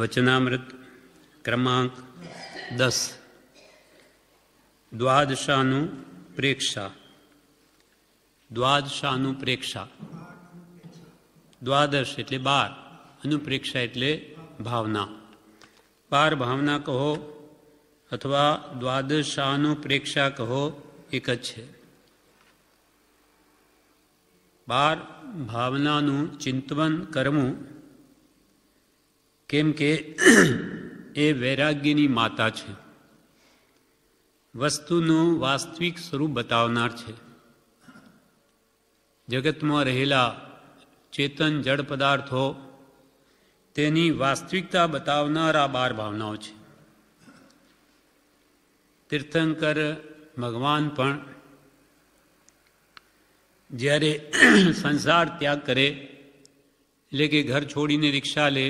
વચનામૃત ક્રમાંક દસ દ્વાદશાનું પ્રેક્ષા દ્વાદશાનું પ્રેક્ષા દ્વાદશ એટલે બાર અનુપ્રેક્ષા એટલે ભાવના બાર ભાવના કહો અથવા દ્વાદશાનું પ્રેક્ષા કહો એક જ છે બાર ભાવનાનું ચિંતવન કરવું કેમ કે એ વૈરાગ્યની માતા છે વસ્તુનું વાસ્તવિક સ્વરૂપ બતાવનાર છે જગતમાં રહેલા ચેતન જળ પદાર્થો તેની વાસ્તવિકતા બતાવનાર આ બાર ભાવનાઓ છે તીર્થંકર ભગવાન પણ જ્યારે સંસાર ત્યાગ કરે એટલે કે ઘર છોડીને રિક્ષા લે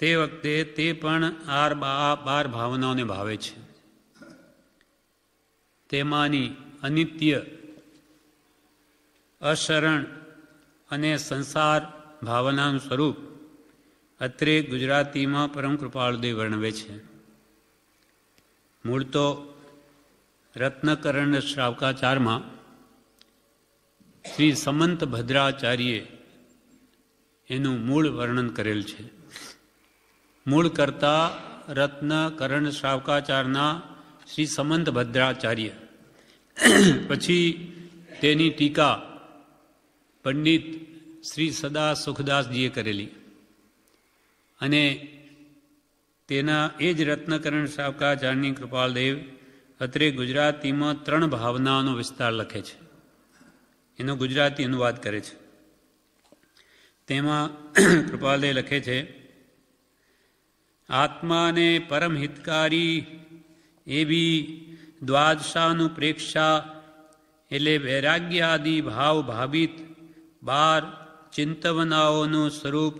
તે વખતે તે પણ આર બા બાર ભાવનાઓને ભાવે છે તેમાંની અનિત્ય અશરણ અને સંસાર ભાવનાનું સ્વરૂપ અત્રે ગુજરાતીમાં પરમ કૃપાળદેવ વર્ણવે છે મૂળ તો રત્નકરણ શ્રાવકાચારમાં શ્રી સમંત ભદ્રાચાર્યે એનું મૂળ વર્ણન કરેલ છે મૂળ કરતા રત્ન કરણ શ્રાવકાચારના શ્રી સમંત ભદ્રાચાર્ય પછી તેની ટીકા પંડિત શ્રી સદા સુખદાસજીએ કરેલી અને તેના એ જ રત્નકરણ સાવકાચાર્યની કૃપાલદેવ અત્રે ગુજરાતીમાં ત્રણ ભાવનાઓનો વિસ્તાર લખે છે એનો ગુજરાતી અનુવાદ કરે છે તેમાં કૃપાલદેવ લખે છે આત્માને પરમ હિતકારી એવી દ્વાદશાનુપ્રેક્ષા એટલે વૈરાગ્યાદિ ભાવ ભાવિત બાર ચિંતવનાઓનું સ્વરૂપ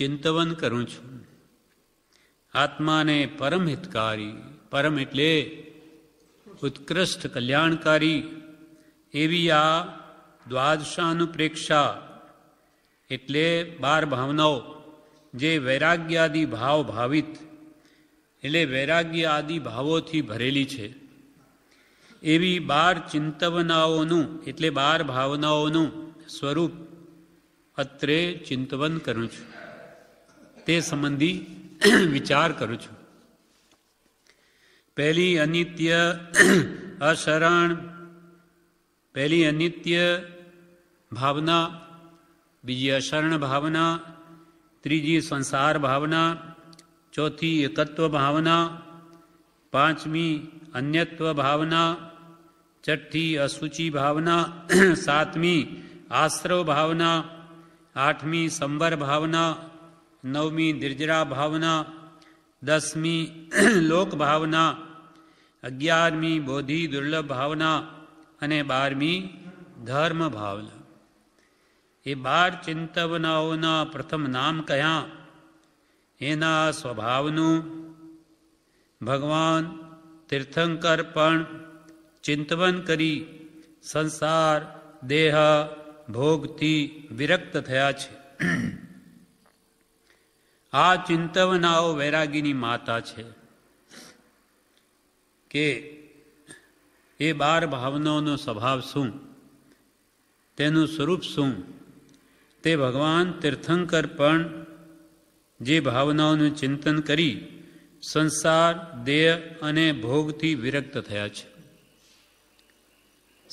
ચિંતવન કરું છું આત્માને પરમ હિતકારી પરમ એટલે ઉત્કૃષ્ટ કલ્યાણકારી એવી આ દ્વાદશાનુપ્રેક્ષા એટલે બાર ભાવનાઓ જે વૈરાગ્યાદિ ભાવ ભાવિત એટલે વૈરાગ્ય આદિ ભાવોથી ભરેલી છે એવી બાર ચિંતવનાઓનું એટલે બાર ભાવનાઓનું સ્વરૂપ અત્રે ચિંતવન કરું છું તે સંબંધી વિચાર કરું છું પહેલી અનિત્ય અશરણ પહેલી અનિત્ય ભાવના બીજી અશરણ ભાવના ત્રીજી संसार भावना चौथी एकत्व भावना પાંચમી अन्यत्व भावना छठी असुचि भावना सातवीं आश्रव भावना आठवीं संवर भावना नवमी निर्जरा भावना दसवीं लोक भावना અગિયારમી बोधि दुर्लभ भावना અને બારમી ધર્મ ભાવના એ બાર ચિંતવનાઓના પ્રથમ નામ કયા એના સ્વભાવનું ભગવાન તીર્થંકર પણ ચિંતવન કરી સંસાર દેહ ભોગથી વિરક્ત થયા છે આ ચિંતવનાઓ વૈરાગીની માતા છે કે એ બાર ભાવનાઓનો સ્વભાવ શું તેનું સ્વરૂપ શું તે ભગવાન તીર્થંકર પણ જે ભાવનાઓનું ચિંતન કરી સંસાર દેહ અને ભોગથી વિરક્ત થયા છે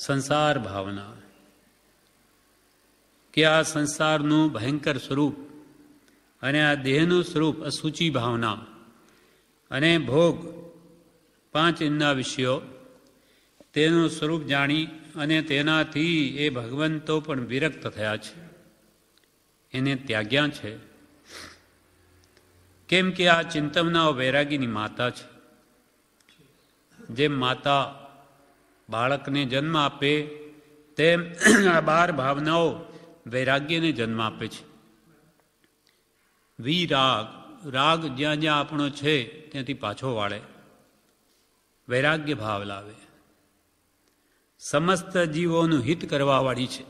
સંસાર ભાવના કે આ સંસારનું ભયંકર સ્વરૂપ અને આ દેહનું સ્વરૂપ અસૂચી ભાવના અને ભોગ પાંચ ઇન્દ્રના વિષયો તેનું સ્વરૂપ જાણી અને તેનાથી એ ભગવંતો પણ વિરક્ત થયા છે એને ત્યાગ્યા છે કેમ કે આ ચિંતવના વૈરાગીની માતા છે જેમ માતા બાળકને જન્મ આપે તેમ આ બાર ભાવનાઓ વૈરાગ્યને જન્મ આપે છે વિરાગ રાગ જ્યાં જ્યાં આપણો છે ત્યાંથી પાછો વાળે વૈરાગ્ય ભાવ લાવે સમસ્ત જીવોનું હિત કરવાવાળી છે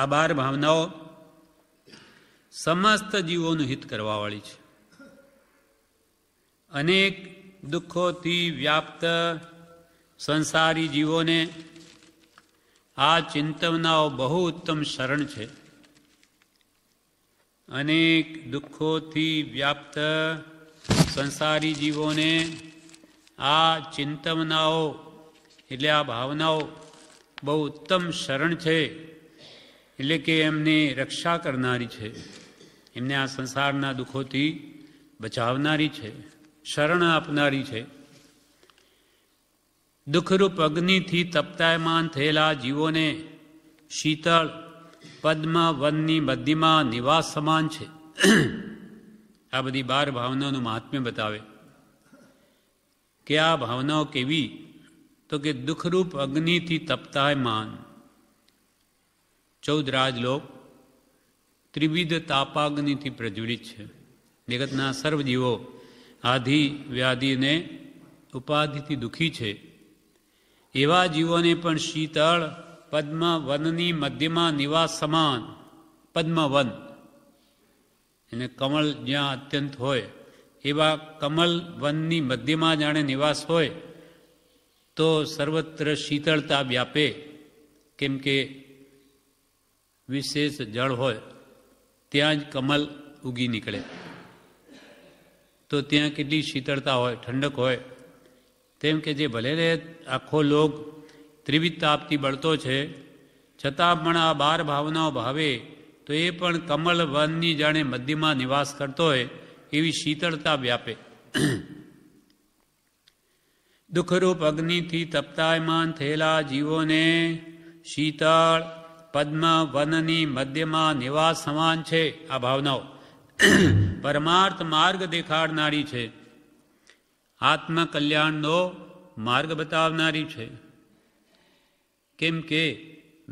આ બાર ભાવનાઓ સમસ્ત જીવોનું હિત કરવાવાળી છે અનેક દુઃખોથી વ્યાપ્ત સંસારી જીવોને આ ચિંતવનાઓ બહુ ઉત્તમ શરણ છે અનેક દુઃખોથી વ્યાપ્ત સંસારી જીવોને આ ચિંતવનાઓ એટલે આ ભાવનાઓ બહુ ઉત્તમ શરણ છે એટલે કે એમને રક્ષા કરનારી છે એમને આ સંસારના દુઃખોથી બચાવનારી છે શરણ આપનારી છે દુઃખરૂપ અગ્નિથી તપ્તાયમાન થયેલા જીવોને શીતળ પદ્મ વનની મધ્યમાં નિવાસ સમાન છે આ બધી બાર ભાવનાઓનું મહાત્મ્ય બતાવે કે આ ભાવનાઓ કેવી તો કે દુઃખરૂપ અગ્નિથી તપતાયમાન ચૌદ રાજલોક ત્રિવિધ તાપાગ્નિથી પ્રજ્વલિત છે જગતના સર્વજીવો આધિ વ્યાધિને ઉપાધિથી દુઃખી છે એવા જીવોને પણ શીતળ પદ્મવનની મધ્યમાં નિવાસ સમાન પદ્મવન એને કમળ જ્યાં અત્યંત હોય એવા વનની મધ્યમાં જાણે નિવાસ હોય તો સર્વત્ર શીતળતા વ્યાપે કેમ કે વિશેષ જળ હોય ત્યાં જ કમલ ઉગી નીકળે તો ત્યાં કેટલી શીતળતા હોય ઠંડક હોય તેમ કે જે ભલે ને આખો લોક ત્રિવિધ તાપથી બળતો છે છતાં પણ આ બાર ભાવનાઓ ભાવે તો એ પણ કમલ વનની જાણે મધ્યમાં નિવાસ કરતો હોય એવી શીતળતા વ્યાપે દુઃખરૂપ અગ્નિથી તપતાયમાન થયેલા જીવોને શીતળ પદ્મ વનની મધ્યમાં નિવાસ સમાન છે આ ભાવનાઓ પરમાર્થ માર્ગ દેખાડનારી છે આત્મકલ્યાણનો માર્ગ બતાવનારી છે કેમ કે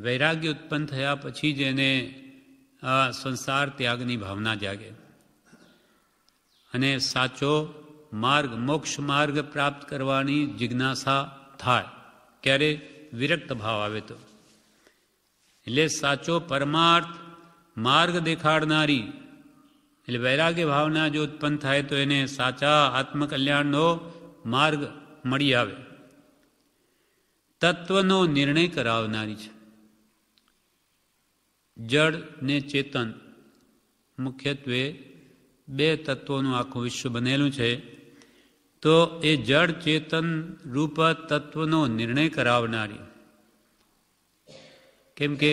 વૈરાગ્ય ઉત્પન્ન થયા પછી જ એને સંસાર ત્યાગની ભાવના જાગે અને સાચો માર્ગ મોક્ષ માર્ગ પ્રાપ્ત કરવાની જિજ્ઞાસા થાય ક્યારે વિરક્ત ભાવ આવે તો એટલે સાચો પરમાર્થ માર્ગ દેખાડનારી એટલે વૈરાગ્ય ભાવના જો ઉત્પન્ન થાય તો એને સાચા આત્મકલ્યાણનો માર્ગ મળી આવે તત્વનો નિર્ણય કરાવનારી છે જડ ને ચેતન મુખ્યત્વે બે તત્વોનું આખું વિશ્વ બનેલું છે તો એ જડ ચેતન રૂપ તત્વનો નિર્ણય કરાવનારી કેમ કે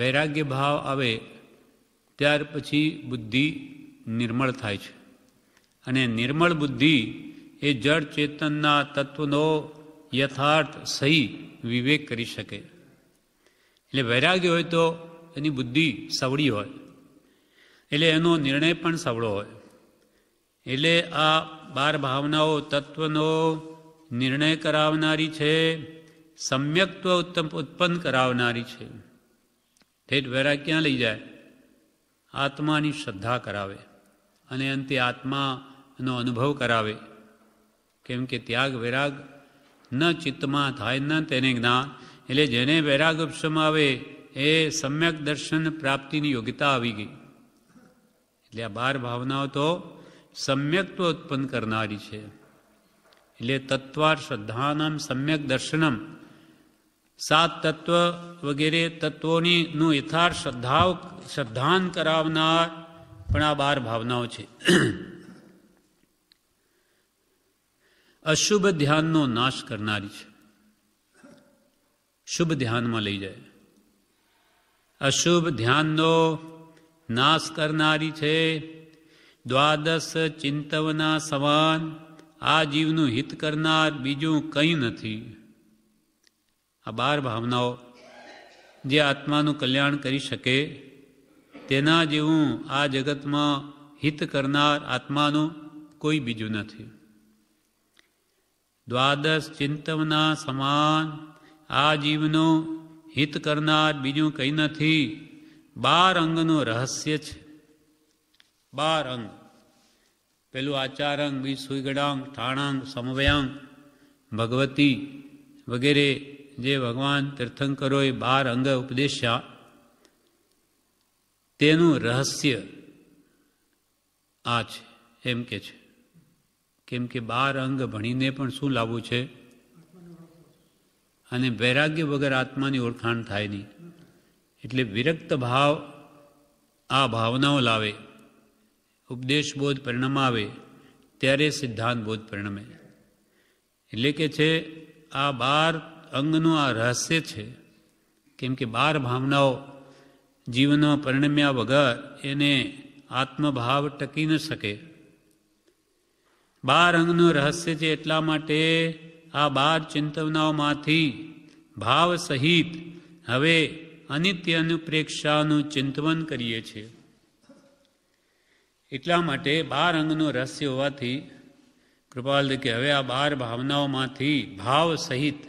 વૈરાગ્ય ભાવ આવે ત્યાર પછી બુદ્ધિ નિર્મળ થાય છે અને નિર્મળ બુદ્ધિ એ જળ ચેતનના તત્વનો યથાર્થ સહી વિવેક કરી શકે એટલે વૈરાગ્ય હોય તો એની બુદ્ધિ સવળી હોય એટલે એનો નિર્ણય પણ સવળો હોય એટલે આ બાર ભાવનાઓ તત્વનો નિર્ણય કરાવનારી છે સમ્યક્ત્વ ઉત્તમ ઉત્પન્ન કરાવનારી છે ઠેઠ વેરા ક્યાં લઈ જાય આત્માની શ્રદ્ધા કરાવે અને અંતે આત્માનો અનુભવ કરાવે કેમ કે ત્યાગ વૈરાગ ન ચિત્તમાં થાય ન તેને જ્ઞાન એટલે જેને વૈરાગ ઉપશમાં આવે એ સમ્યક દર્શન પ્રાપ્તિની યોગ્યતા આવી ગઈ એટલે આ બાર ભાવનાઓ તો સમ્યક્ત્વ ઉત્પન્ન કરનારી છે એટલે તત્વાર શ્રદ્ધાનામ સમ્યક દર્શનમ સાત તત્વ વગેરે તત્વોની નું યથાર્થ શ્રદ્ધાવ શ્રદ્ધાન કરાવનાર પણ આ બાર ભાવનાઓ છે અશુભ ધ્યાનનો નાશ કરનારી છે શુભ ધ્યાનમાં લઈ જાય અશુભ ધ્યાનનો નાશ કરનારી છે દ્વાદશ ચિંતવના સમાન આ જીવનું હિત કરનાર બીજું કંઈ નથી આ બાર ભાવનાઓ જે આત્માનું કલ્યાણ કરી શકે તેના જેવું આ જગતમાં હિત કરનાર આત્માનું કોઈ બીજું નથી દ્વાદશ ચિંતવના સમાન આ જીવનું હિત કરનાર બીજું કંઈ નથી બાર અંગનું રહસ્ય છે બાર અંગ પેલું આચારંગ બીજ સુઈગડાંગ ઠાણાંગ સમવ્યાંગ ભગવતી વગેરે જે ભગવાન તીર્થંકરોએ બાર અંગ ઉપદેશ્યા તેનું રહસ્ય આ છે એમ કે છે કેમ કે બાર અંગ ભણીને પણ શું લાવવું છે અને વૈરાગ્ય વગર આત્માની ઓળખાણ થાય નહીં એટલે વિરક્ત ભાવ આ ભાવનાઓ લાવે ઉપદેશ બોધ પરિણમ આવે ત્યારે સિદ્ધાંત બોધ પરિણમે એટલે કે છે આ બાર અંગનું આ રહસ્ય છે કેમ કે બાર ભાવનાઓ જીવનો પરિણમ્યા વગર એને આત્મભાવ ટકી ન શકે બાર અંગનું રહસ્ય છે એટલા માટે આ બાર ચિંતવનાઓમાંથી ભાવ સહિત હવે અનિત્ય અનુપ્રેક્ષાનું ચિંતવન કરીએ છીએ એટલા માટે બાર અંગનું રહસ્ય હોવાથી કૃપાલ કે હવે આ બાર ભાવનાઓમાંથી ભાવ સહિત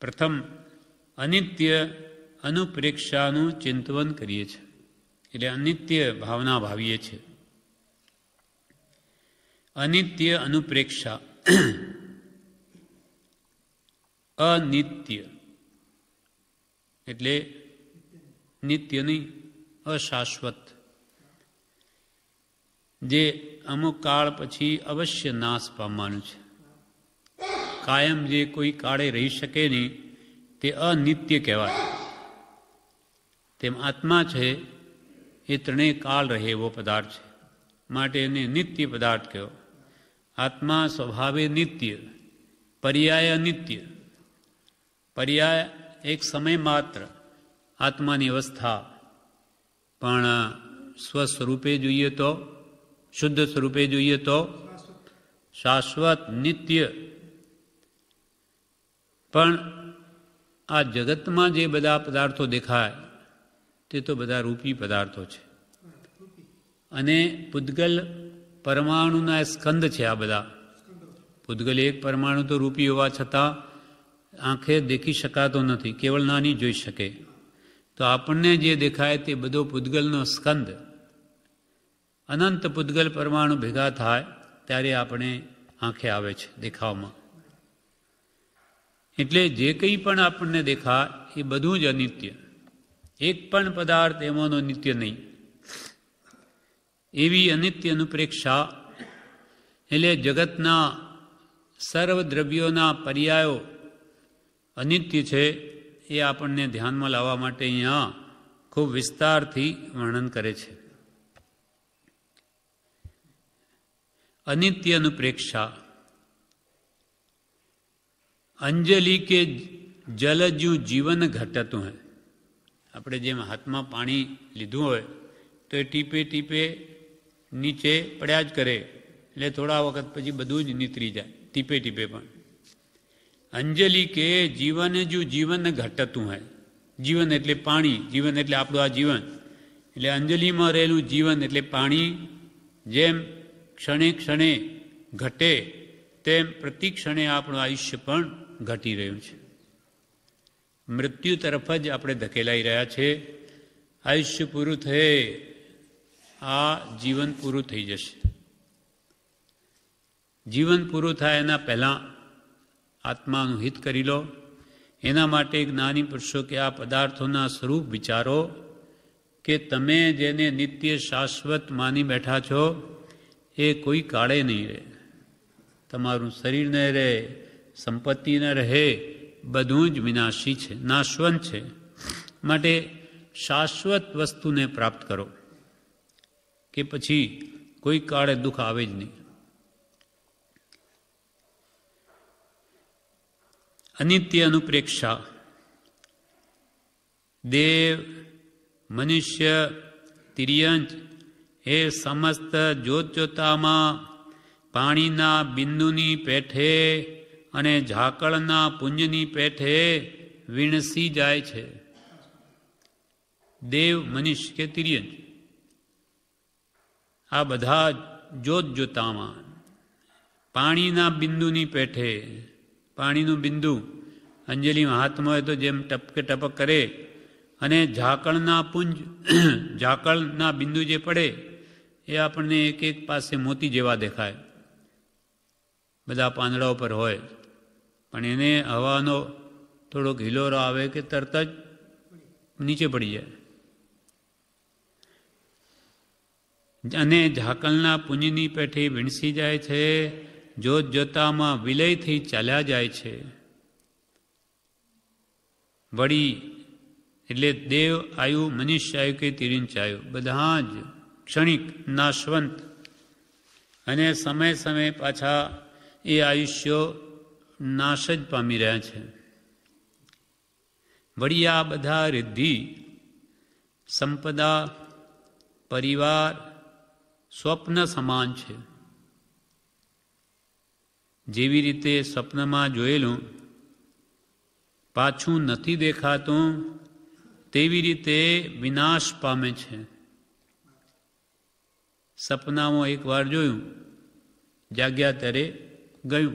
પ્રથમ અનિત્ય અનુપ્રેક્ષાનું ચિંતવન કરીએ છીએ એટલે અનિત્ય ભાવના ભાવીએ છીએ અનિત્ય અનુપ્રેક્ષા અનિત્ય એટલે નિત્ય નહીં અશાશ્વત જે અમુક કાળ પછી અવશ્ય નાશ પામવાનું છે કાયમ જે કોઈ કાળે રહી શકે નહીં તે અનિત્ય કહેવાય તેમ આત્મા છે એ ત્રણેય કાળ રહે એવો પદાર્થ છે માટે એને નિત્ય પદાર્થ કહો આત્મા સ્વભાવે નિત્ય પર્યાય અનિત્ય પર્યાય એક સમય માત્ર આત્માની અવસ્થા પણ સ્વસ્વરૂપે જોઈએ તો શુદ્ધ સ્વરૂપે જોઈએ તો શાશ્વત નિત્ય પણ આ જગતમાં જે બધા પદાર્થો દેખાય તે તો બધા રૂપી પદાર્થો છે અને પૂદગલ પરમાણુના સ્કંદ છે આ બધા પૂદગલ એક પરમાણુ તો રૂપી હોવા છતાં આંખે દેખી શકાતો નથી કેવળ નાની જોઈ શકે તો આપણને જે દેખાય તે બધો પૂદગલનો સ્કંદ અનંત પૂદગલ પરમાણુ ભેગા થાય ત્યારે આપણે આંખે આવે છે દેખાવમાં એટલે જે કંઈ પણ આપણને દેખા એ બધું જ અનિત્ય એક પણ પદાર્થ એમાંનો નિત્ય નહીં એવી અનિત્ય અનુપ્રેક્ષા એટલે જગતના સર્વ દ્રવ્યોના પર્યાયો અનિત્ય છે એ આપણને ધ્યાનમાં લાવવા માટે અહીંયા ખૂબ વિસ્તારથી વર્ણન કરે છે અનિત્ય અનુપ્રેક્ષા અંજલિ કે જલજ્યું જીવન ઘટતું હે આપણે જેમ હાથમાં પાણી લીધું હોય તો એ ટીપે ટીપે નીચે પડ્યા જ કરે એટલે થોડા વખત પછી બધું જ નીતરી જાય ટીપે ટીપે પણ અંજલિ કે જીવન જ્યું જીવન ઘટતું હે જીવન એટલે પાણી જીવન એટલે આપણું આ જીવન એટલે અંજલિમાં રહેલું જીવન એટલે પાણી જેમ ક્ષણે ક્ષણે ઘટે તેમ પ્રતિ ક્ષણે આપણું આયુષ્ય પણ ઘટી રહ્યું છે મૃત્યુ તરફ જ આપણે ધકેલાઈ રહ્યા છે આયુષ્ય પૂરું થયે આ જીવન પૂરું થઈ જશે જીવન પૂરું થાય એના પહેલાં આત્માનું હિત કરી લો એના માટે જ્ઞાની પુરુષો કે આ પદાર્થોના સ્વરૂપ વિચારો કે તમે જેને નિત્ય શાશ્વત માની બેઠા છો એ કોઈ કાળે નહીં રહે તમારું શરીર નહીં રહે સંપત્તિ ન રહે બધું જ વિનાશી છે નાશવંત છે માટે શાશ્વત વસ્તુને પ્રાપ્ત કરો કે પછી કોઈ કાળે દુઃખ આવે જ નહીં અનિત્ય અનુપ્રેક્ષા દેવ મનુષ્ય તિર્યંચ એ સમસ્ત જોતજોતામાં પાણીના બિંદુની પેઠે અને ઝાકળના પુંજની પેઠે વીણસી જાય છે દેવ મનીષ કે તિર્યજ આ બધા જોત જોતામાં પાણીના બિંદુની પેઠે પાણીનું બિંદુ અંજલિ મહાત્મા હોય તો જેમ ટપકે ટપક કરે અને ઝાકળના પુંજ ઝાકળના બિંદુ જે પડે એ આપણને એક એક પાસે મોતી જેવા દેખાય બધા પાંદડા ઉપર હોય પણ એને હવાનો થોડોક હિલોરો આવે કે તરત જ નીચે પડી જાય અને ઝાકલના પુંજની પેઠી વીણસી જાય છે જોત જોતામાં વિલયથી ચાલ્યા જાય છે વળી એટલે દેવ આયુ મનુષ્ય આયુ કે તિરિંચ આયુ બધા જ ક્ષણિક નાશવંત અને સમય સમય પાછા એ આયુષ્યો નાશ જ પામી રહ્યા છે વળી આ બધા રિદ્ધિ સંપદા પરિવાર સ્વપ્ન સમાન છે જેવી રીતે સ્વપ્નમાં જોયેલું પાછું નથી દેખાતું તેવી રીતે વિનાશ પામે છે સપનામાં એકવાર જોયું જાગ્યા ત્યારે ગયું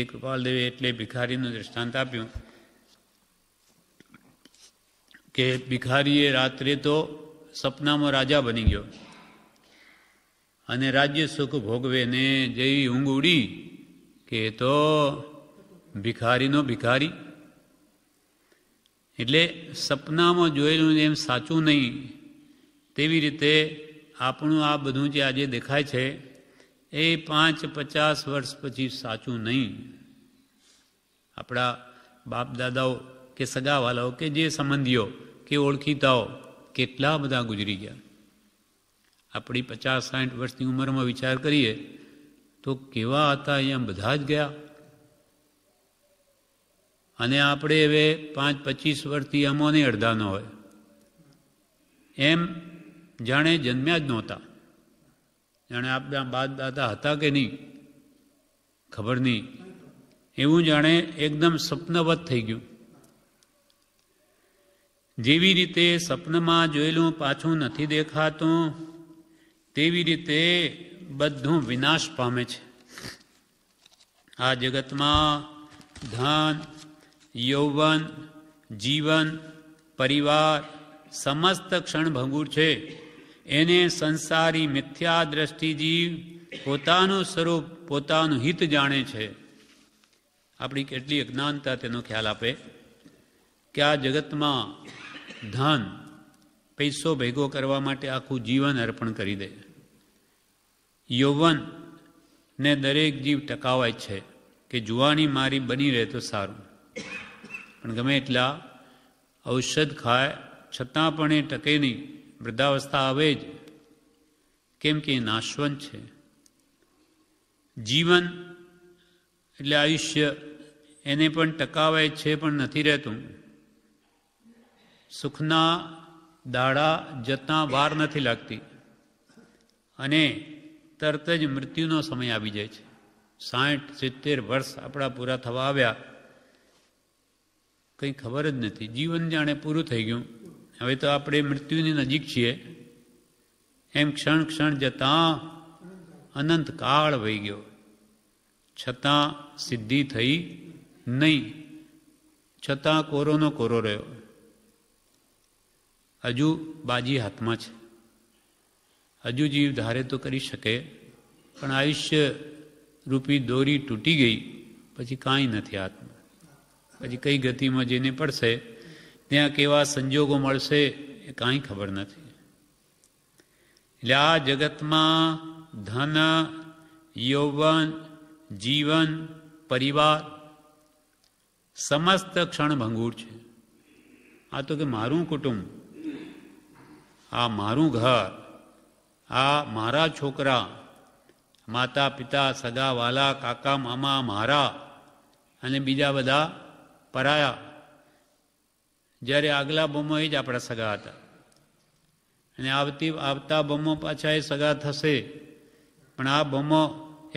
એ કૃપાલ એટલે ભિખારીનું દૃષ્ટાંત આપ્યું કે ભિખારીએ રાત્રે તો સપનામાં રાજા બની ગયો અને રાજ્ય સુખ ભોગવે ને જેવી ઊંઘ ઉડી કે તો ભિખારીનો ભિખારી એટલે સપનામાં જોયેલું એમ સાચું નહીં તેવી રીતે આપણું આ બધું જે આજે દેખાય છે એ પાંચ પચાસ વર્ષ પછી સાચું નહીં આપણા બાપ દાદાઓ કે સગાવાલાઓ કે જે સંબંધીઓ કે ઓળખીતાઓ કેટલા બધા ગુજરી ગયા આપણી પચાસ સાઠ વર્ષની ઉંમરમાં વિચાર કરીએ તો કેવા હતા અહીંયા બધા જ ગયા અને આપણે હવે પાંચ પચીસ વર્ષથી અમોને અડધા ન હોય એમ જાણે જન્મ્યા જ નહોતા જાણે આપણા બાદ દાદા હતા કે નહીં ખબર નહીં એવું જાણે એકદમ સ્વપ્નવત થઈ ગયું જેવી રીતે સપનમાં જોયેલું પાછું નથી દેખાતું તેવી રીતે બધું વિનાશ પામે છે આ જગતમાં ધન યૌવન જીવન પરિવાર સમસ્ત ક્ષણભંગુર છે એને સંસારી મિથ્યા દ્રષ્ટિ જીવ પોતાનું સ્વરૂપ પોતાનું હિત જાણે છે આપણી કેટલી અજ્ઞાનતા તેનો ખ્યાલ આપે કે આ જગતમાં ધન પૈસો ભેગો કરવા માટે આખું જીવન અર્પણ કરી દે યૌવન ને દરેક જીવ ટકાવાય છે કે જુવાની મારી બની રહે તો સારું પણ ગમે એટલા ઔષધ ખાય છતાં પણ એ ટકે નહીં વૃદ્ધાવસ્થા આવે જ કેમ કે નાશવંત છે જીવન એટલે આયુષ્ય એને પણ ટકાવાય છે પણ નથી રહેતું સુખના દાડા જતા વાર નથી લાગતી અને તરત જ મૃત્યુનો સમય આવી જાય છે સાઠ સિત્તેર વર્ષ આપણા પૂરા થવા આવ્યા કંઈ ખબર જ નથી જીવન જાણે પૂરું થઈ ગયું હવે તો આપણે મૃત્યુની નજીક છીએ એમ ક્ષણ ક્ષણ જતાં અનંત કાળ વહી ગયો છતાં સિદ્ધિ થઈ નહીં છતાં કોરોનો કોરો રહ્યો હજુ બાજી હાથમાં છે હજુ જીવ ધારે તો કરી શકે પણ આયુષ્ય રૂપી દોરી તૂટી ગઈ પછી કાંઈ નથી હાથમાં પછી કઈ ગતિમાં જેને પડશે ત્યાં કેવા સંજોગો મળશે એ કાંઈ ખબર નથી એટલે આ જગતમાં ધન યૌવન જીવન પરિવાર સમસ્ત ક્ષણભંગુર છે આ તો કે મારું કુટુંબ આ મારું ઘર આ મારા છોકરા માતા પિતા સગા વાલા કાકા મામા મારા અને બીજા બધા પરાયા જ્યારે આગલા બમો એ જ આપણા સગા હતા અને આવતી આવતા બોમો પાછા એ સગા થશે પણ આ બોમો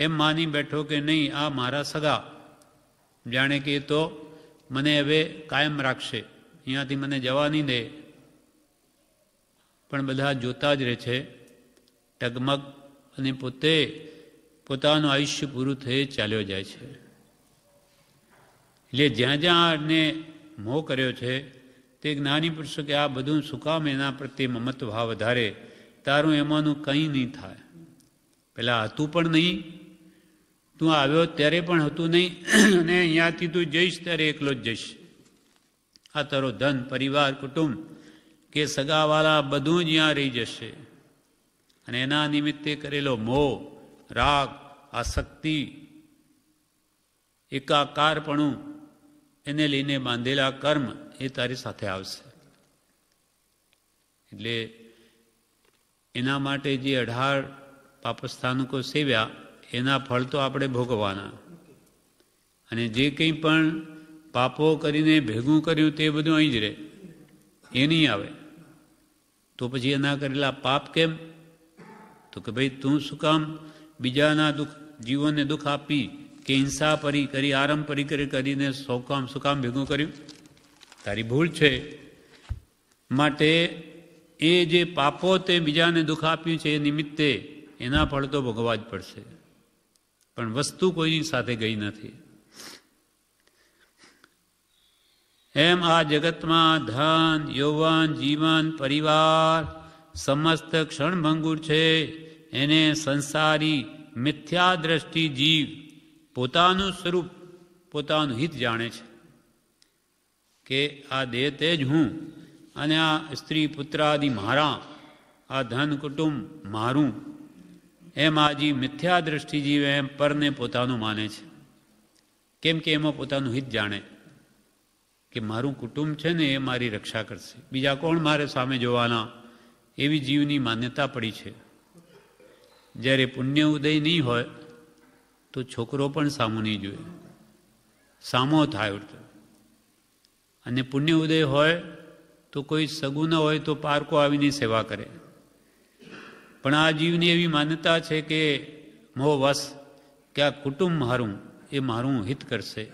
એમ માની બેઠો કે નહીં આ મારા સગા જાણે કે તો મને હવે કાયમ રાખશે અહીંયાથી મને જવા નહીં દે પણ બધા જોતા જ રહે છે ટગમગ અને પોતે પોતાનું આયુષ્ય પૂરું થઈ ચાલ્યો જાય છે એટલે જ્યાં જ્યાં આને મોહ કર્યો છે તે જ્ઞાની પુરુષો કે આ બધું સુકામ એના પ્રત્યે મમત ભાવ વધારે તારું એમાંનું કંઈ નહીં થાય પહેલાં હતું પણ નહીં તું આવ્યો ત્યારે પણ હતું નહીં અને અહીંયાથી તું જઈશ ત્યારે એકલો જ જઈશ આ તારો ધન પરિવાર કુટુંબ કે સગાવાળા બધું જ ત્યાં રહી જશે અને એના નિમિત્તે કરેલો મોહ રાગ આસક્તિ એકાકારપણું એને લઈને બાંધેલા કર્મ એ તારી સાથે આવશે એટલે એના માટે જે અઢાર પાપસ્થાનકો સેવ્યા એના ફળ તો આપણે ભોગવવાના અને જે કંઈ પણ પાપો કરીને ભેગું કર્યું તે બધું અહીં જ રહે એ નહીં આવે તો પછી એના કરેલા પાપ કેમ તો કે ભાઈ તું શું કામ બીજાના દુઃખ જીવનને દુઃખ આપી કે હિંસા પરી કરી આરંભ પરી કરીને શું કામ શું કામ ભેગું કર્યું તારી ભૂલ છે માટે એ જે પાપો તે બીજાને દુઃખ આપ્યું છે એ નિમિત્તે એના ફળ તો ભોગવા જ પડશે પણ વસ્તુ કોઈની સાથે ગઈ નથી એમ આ જગતમાં ધન યૌવન જીવન પરિવાર સમસ્ત ક્ષણભંગુર છે એને સંસારી મિથ્યા દ્રષ્ટિ જીવ પોતાનું સ્વરૂપ પોતાનું હિત જાણે છે કે આ દેહ તે જ હું અને આ સ્ત્રી પુત્રાદિ મારા આ ધન કુટુંબ મારું એમ આજી મિથ્યા દ્રષ્ટિ જીવે એમ પરને પોતાનું માને છે કેમ કે એમાં પોતાનું હિત જાણે કે મારું કુટુંબ છે ને એ મારી રક્ષા કરશે બીજા કોણ મારે સામે જોવાના એવી જીવની માન્યતા પડી છે જ્યારે પુણ્ય ઉદય નહીં હોય તો છોકરો પણ સામું નહીં જોઈએ સામો થાય ઉઠતો અને પુણ્ય ઉદય હોય તો કોઈ સગુન હોય તો પારકો આવીને સેવા કરે પણ આ જીવની એવી માન્યતા છે કે મો વસ કે આ કુટુંબ મારું એ મારું હિત કરશે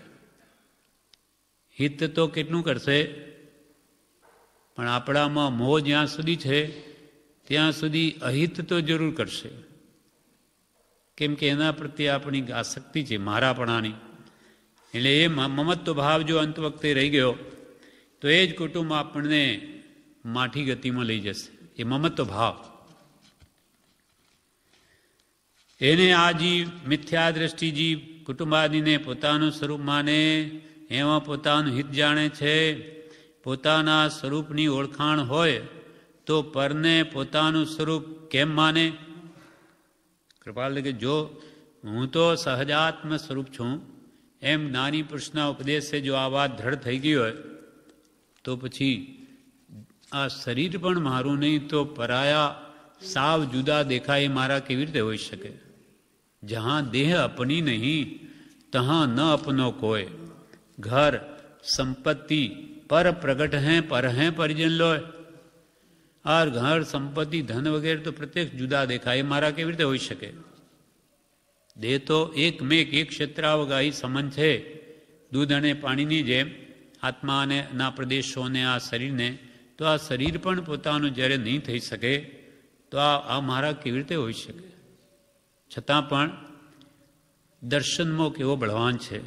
હિત તો કેટલું કરશે પણ આપણામાં મોહ જ્યાં સુધી છે ત્યાં સુધી અહિત તો જરૂર કરશે કેમ કે એના પ્રત્યે આપણી આસક્તિ છે મારાપણાની એટલે એ મમત્વ ભાવ જો અંત વખતે રહી ગયો તો એ જ કુટુંબ આપણને માઠી ગતિમાં લઈ જશે એ મમત્વ ભાવ એને આ જીવ મિથ્યા દ્રષ્ટિ જીવ કુટુંબાદિને પોતાનું સ્વરૂપ માને એમાં પોતાનું હિત જાણે છે પોતાના સ્વરૂપની ઓળખાણ હોય તો પરને પોતાનું સ્વરૂપ કેમ માને કૃપાલ કે જો હું તો સહજાત્મ સ્વરૂપ છું એમ નાની પુરુષના ઉપદેશે જો આ વાત દ્રઢ થઈ ગઈ હોય तो पी आ शरीर पर मारू नहीं तो पराया साव जुदा देखा मारा के रीते हो सके जहाँ देह अपनी नहीं तहा न अपनो कोय घर संपत्ति पर प्रगट हैं पर हैं परिजन लो और घर संपत्ति धन वगैरह तो प्रत्यक्ष जुदा देखा ये मारा के रीते हो सके देह तो एक में एक क्षेत्र समझ है दूध ने पानी जेम આત્માને ના પ્રદેશોને આ શરીરને તો આ શરીર પણ પોતાનું જ્યારે નહીં થઈ શકે તો આ આ મારા કેવી રીતે હોઈ શકે છતાં પણ દર્શનમાં કેવો બળવાન છે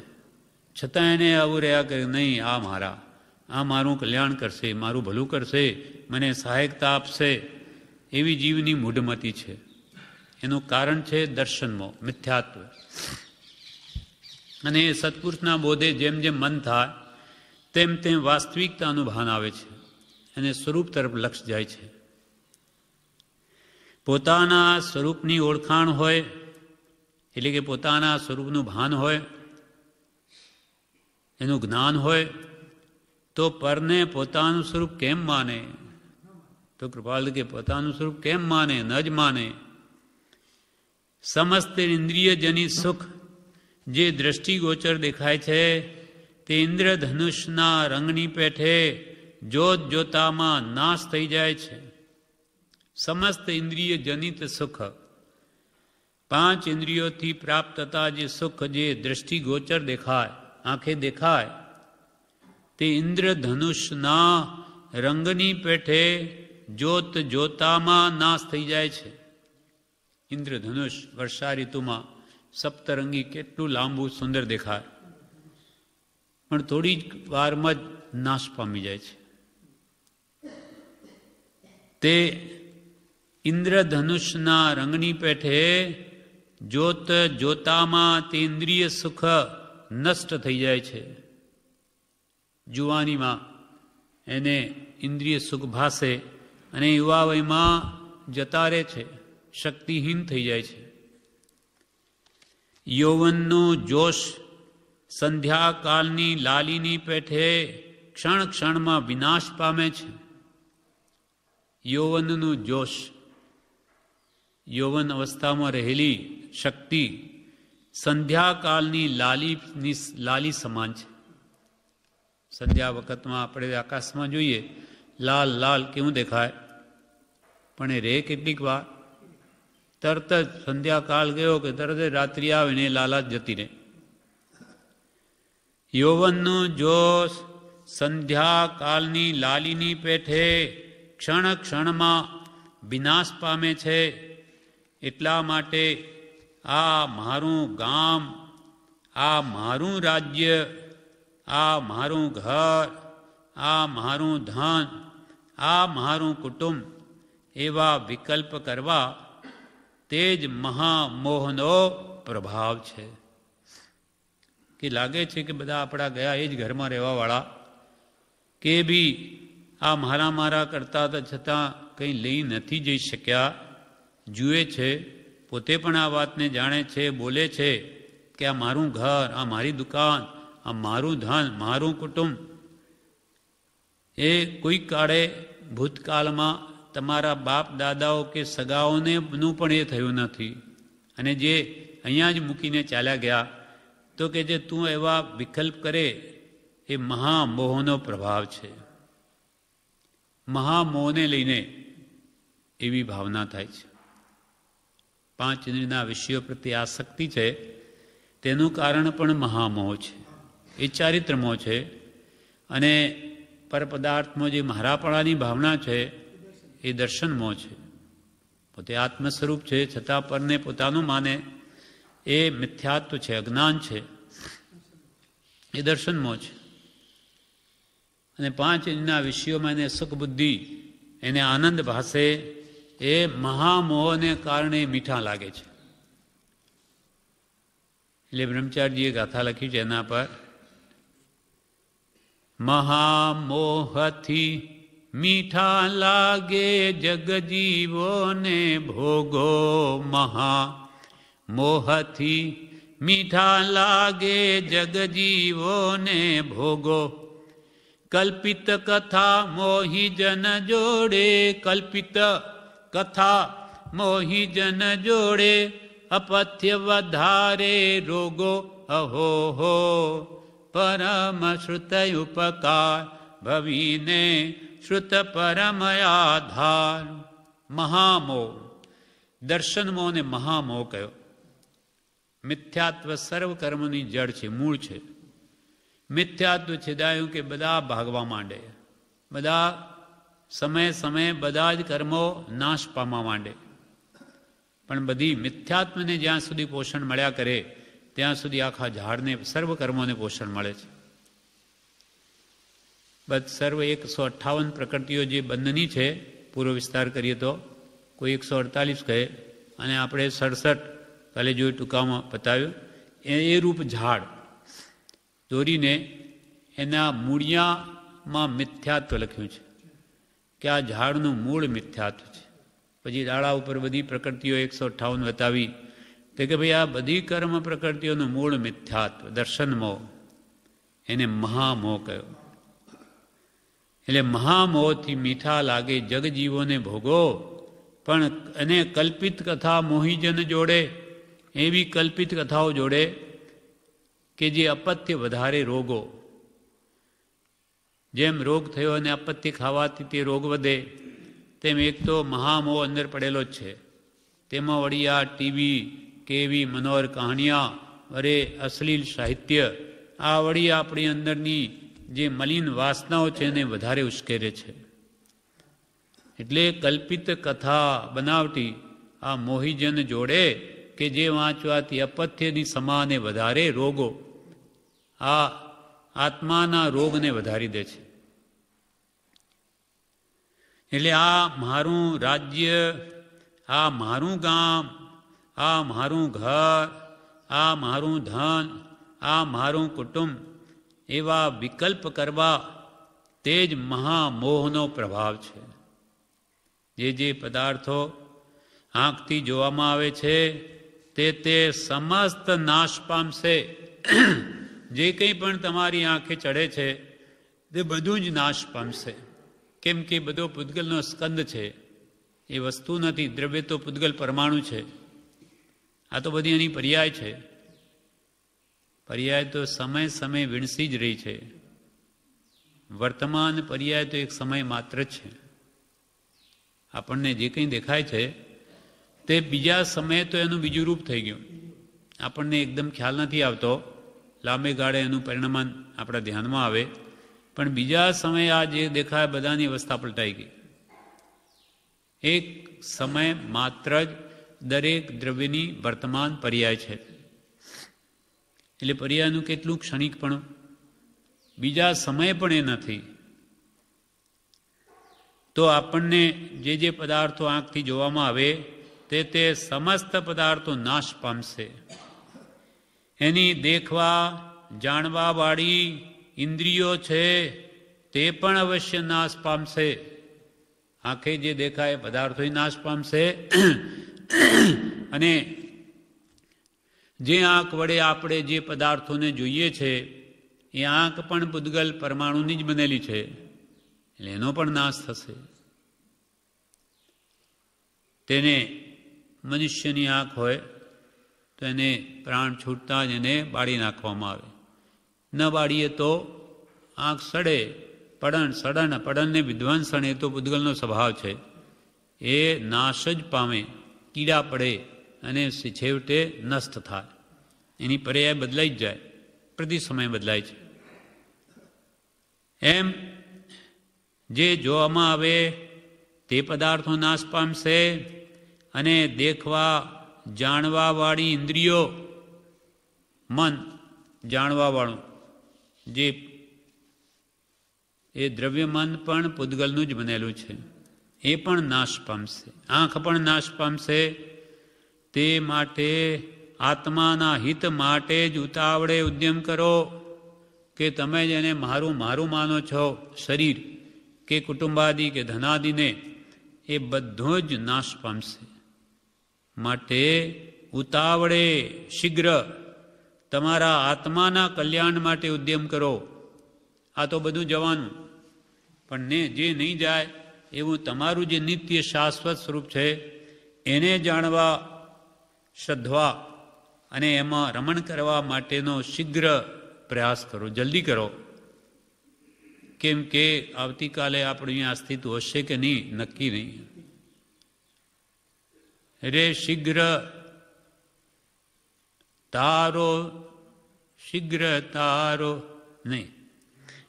છતાં એને આવું રહ્યા કે નહીં આ મારા આ મારું કલ્યાણ કરશે મારું ભલું કરશે મને સહાયકતા આપશે એવી જીવની મૂઢમતી છે એનું કારણ છે દર્શનમાં મિથ્યાત્વ અને એ સત્પુરુષના બોધે જેમ જેમ મન થાય તેમ તેમ વાસ્તવિકતાનું ભાન આવે છે અને સ્વરૂપ તરફ લક્ષ જાય છે પોતાના સ્વરૂપની ઓળખાણ હોય એટલે કે પોતાના સ્વરૂપનું ભાન હોય એનું જ્ઞાન હોય તો પરને પોતાનું સ્વરૂપ કેમ માને તો કૃપાલ કે પોતાનું સ્વરૂપ કેમ માને ન જ માને સમસ્ત ઇન્દ્રિયજની સુખ જે દ્રષ્ટિગોચર દેખાય છે તે ઇન્દ્રધનુષના રંગની પેઠે જોત જોતામાં નાશ થઈ જાય છે સમસ્ત ઇન્દ્રિય જનિત સુખ પાંચ ઇન્દ્રિયોથી પ્રાપ્ત થતા જે સુખ જે દ્રષ્ટિગોચર દેખાય આંખે દેખાય તે ઇન્દ્રધનુષના રંગની પેઠે જોત જોતામાં નાશ થઈ જાય છે ઇન્દ્રધનુષ વર્ષા ઋતુમાં સપ્તરંગી કેટલું લાંબુ સુંદર દેખાય પણ થોડી જ વારમાં જ નાશ પામી જાય છે તે ઇન્દ્રધનુષના રંગની પેઠે જોત જોતામાં તે ઇન્દ્રિય સુખ નષ્ટ થઈ જાય છે જુવાનીમાં એને ઇન્દ્રિય સુખ ભાસે અને યુવા વયમાં જતા રહે છે શક્તિહીન થઈ જાય છે યૌવનનો જોશ સંધ્યાકાલની લાલીની પેઠે ક્ષણ ક્ષણમાં વિનાશ પામે છે યૌવનનું જોશ યૌવન અવસ્થામાં રહેલી શક્તિ સંધ્યાકાલની લાલીની લાલી સમાન છે સંધ્યા વખતમાં આપણે આકાશમાં જોઈએ લાલ લાલ કેવું દેખાય પણ એ રે કેટલીક વાર તરત જ સંધ્યાકાલ ગયો કે તરત જ રાત્રિ આવે ને લાલા જ જતી રહે યૌવનનું જોશ સંધ્યાકાલની લાલીની પેઠે ક્ષણ ક્ષણમાં વિનાશ પામે છે એટલા માટે આ મારું ગામ આ મારું રાજ્ય આ મારું ઘર આ મારું ધન આ મારું કુટુંબ એવા વિકલ્પ કરવા તે જ મહામોહનો પ્રભાવ છે કે લાગે છે કે બધા આપણા ગયા એ જ ઘરમાં રહેવાવાળા કે બી આ મારા મારા કરતા તો છતાં કંઈ લઈ નથી જઈ શક્યા જુએ છે પોતે પણ આ વાતને જાણે છે બોલે છે કે આ મારું ઘર આ મારી દુકાન આ મારું ધન મારું કુટુંબ એ કોઈ કાળે ભૂતકાળમાં તમારા બાપ દાદાઓ કે સગાઓને નું પણ એ થયું નથી અને જે અહીંયા જ મૂકીને ચાલ્યા ગયા તો કે જે તું એવા વિકલ્પ કરે એ મહામોહનો પ્રભાવ છે મહામોહને લઈને એવી ભાવના થાય છે પાંચ ઇન્દ્રિયના વિષયો પ્રત્યે આસક્તિ છે તેનું કારણ પણ મહામોહ છે એ ચારિત્રમોહ છે અને પરપદાર્થમાં જે મહારાપણાની ભાવના છે એ દર્શનમોહ છે પોતે આત્મ સ્વરૂપ છે છતાં પરને પોતાનું માને એ મિથ્યાત્વ છે અજ્ઞાન છે એ દર્શનમો છે અને પાંચ ઇંચના વિષયોમાં એને સુખબુદ્ધિ એને આનંદ ભાષે એ મહામોહને કારણે મીઠા લાગે છે એટલે બ્રહ્મચાર્યજીએ ગાથા લખી છે એના પર મહામોહથી મીઠા લાગે જગજીવોને ભોગો મહા मोह थी मीठा लागे जग जीवो ने भोगो कल्पित कथा मोहि जन जोड़े कल्पित कथा मोहि जन जोड़े अपथ्य वधारे रोगो अहो हो परम श्रुत उपकार ने श्रुत परम आधार महामोह दर्शन मोह ने महामोह कहो મિથ્યાત્વ સર્વ જડ છે મૂળ છે મિથ્યાત્વ છેદાયું કે બધા ભાગવા માંડે બધા સમય સમયે બધા જ કર્મો નાશ પામવા માંડે પણ બધી મિથ્યાત્મને જ્યાં સુધી પોષણ મળ્યા કરે ત્યાં સુધી આખા ઝાડને સર્વકર્મોને પોષણ મળે છે બસ સર્વ એકસો અઠ્ઠાવન પ્રકૃતિઓ જે બંધની છે પૂર્વ વિસ્તાર કરીએ તો કોઈ એકસો અડતાલીસ કહે અને આપણે સડસઠ કાલે જોયું ટૂંકામાં બતાવ્યું એ એ રૂપ ઝાડ દોરીને એના મૂળિયામાં મિથ્યાત્વ લખ્યું છે કે આ ઝાડનું મૂળ મિથ્યાત્વ છે પછી ડાળા ઉપર બધી પ્રકૃતિઓ એકસો અઠાવન બતાવી તો કે ભાઈ આ બધી કર્મ પ્રકૃતિઓનું મૂળ મિથ્યાત્વ દર્શનમોહ એને મહામોહ કહ્યો એટલે મહામોહથી મીઠા લાગે જગજીવોને ભોગો પણ એને કલ્પિત કથા મોહિજન જોડે એવી કલ્પિત કથાઓ જોડે કે જે અપત્ય વધારે રોગો જેમ રોગ થયો અને અપત્ય ખાવાથી તે રોગ વધે તેમ એક તો મહામોહ અંદર પડેલો જ છે તેમાં વળી આ ટીવી કેવી મનોહર કહાણીયા અરે અશ્લીલ સાહિત્ય આ વળી આપણી અંદરની જે મલિન વાસનાઓ છે એને વધારે ઉશ્કેરે છે એટલે કલ્પિત કથા બનાવટી આ મોહિજન જોડે કે જે વાંચવાથી અપથ્યની સમાને વધારે રોગો આ આત્માના રોગને વધારી દે છે એટલે આ મારું રાજ્ય આ મારું ગામ આ મારું ઘર આ મારું ધન આ મારું કુટુંબ એવા વિકલ્પ કરવા તે જ મહામોહનો પ્રભાવ છે જે જે પદાર્થો આંખથી જોવામાં આવે છે તે તે સમસ્ત નાશ પામશે જે કંઈ પણ તમારી આંખે ચડે છે તે બધું જ નાશ પામશે કેમ કે બધો પૂતગલનો સ્કંદ છે એ વસ્તુ નથી દ્રવ્ય તો પૂતગલ પરમાણુ છે આ તો બધી એની પર્યાય છે પર્યાય તો સમય સમય વિણસી જ રહી છે વર્તમાન પર્યાય તો એક સમય માત્ર છે આપણને જે કંઈ દેખાય છે તે બીજા સમયે તો એનું બીજું રૂપ થઈ ગયું આપણને એકદમ ખ્યાલ નથી આવતો લાંબે ગાળે એનું પરિણામ આપણા ધ્યાનમાં આવે પણ બીજા સમયે આ જે દેખાય બધાની અવસ્થા પલટાઈ ગઈ એક સમય માત્ર જ દરેક દ્રવ્યની વર્તમાન પર્યાય છે એટલે પર્યાયનું કેટલું ક્ષણિક પણ બીજા સમય પણ એ નથી તો આપણને જે જે પદાર્થો આંખથી જોવામાં આવે તે તે સમસ્ત પદાર્થો નાશ પામશે એની દેખવા જાણવાવાળી ઇન્દ્રિયો છે તે પણ અવશ્ય નાશ પામશે આંખે જે દેખાય પદાર્થો નાશ પામશે અને જે આંખ વડે આપણે જે પદાર્થોને જોઈએ છે એ આંખ પણ પૂદગલ પરમાણુની જ બનેલી છે એટલે એનો પણ નાશ થશે તેને મનુષ્યની આંખ હોય તો એને પ્રાણ છૂટતા જ એને બાળી નાખવામાં આવે ન બાળીએ તો આંખ સડે પડણ સડન પડણને વિદ્વાન સણે તો પૂતગલનો સ્વભાવ છે એ નાશ જ પામે કીડા પડે અને છેવટે નષ્ટ થાય એની પર્યાય બદલાઈ જ જાય પ્રતિ સમય બદલાય છે એમ જે જોવામાં આવે તે પદાર્થો નાશ પામશે અને દેખવા જાણવાવાળી ઇન્દ્રિયો મન જાણવાવાળું જે એ દ્રવ્ય મન પણ પૂદગલનું જ બનેલું છે એ પણ નાશ પામશે આંખ પણ નાશ પામશે તે માટે આત્માના હિત માટે જ ઉતાવળે ઉદ્યમ કરો કે તમે જેને મારું મારું માનો છો શરીર કે કુટુંબાદિ કે ધનાદિને એ બધો જ નાશ પામશે માટે ઉતાવળે શીઘ્ર તમારા આત્માના કલ્યાણ માટે ઉદ્યમ કરો આ તો બધું જવાનું પણ ને જે નહીં જાય એવું તમારું જે નિત્ય શાશ્વત સ્વરૂપ છે એને જાણવા શ્રદ્ધવા અને એમાં રમણ કરવા માટેનો શીઘ્ર પ્રયાસ કરો જલ્દી કરો કેમ કે આવતીકાલે આપણું અહીંયા અસ્તિત્વ હશે કે નહીં નક્કી નહીં રે શીઘ્ર તારો શીઘ્ર તારો નહીં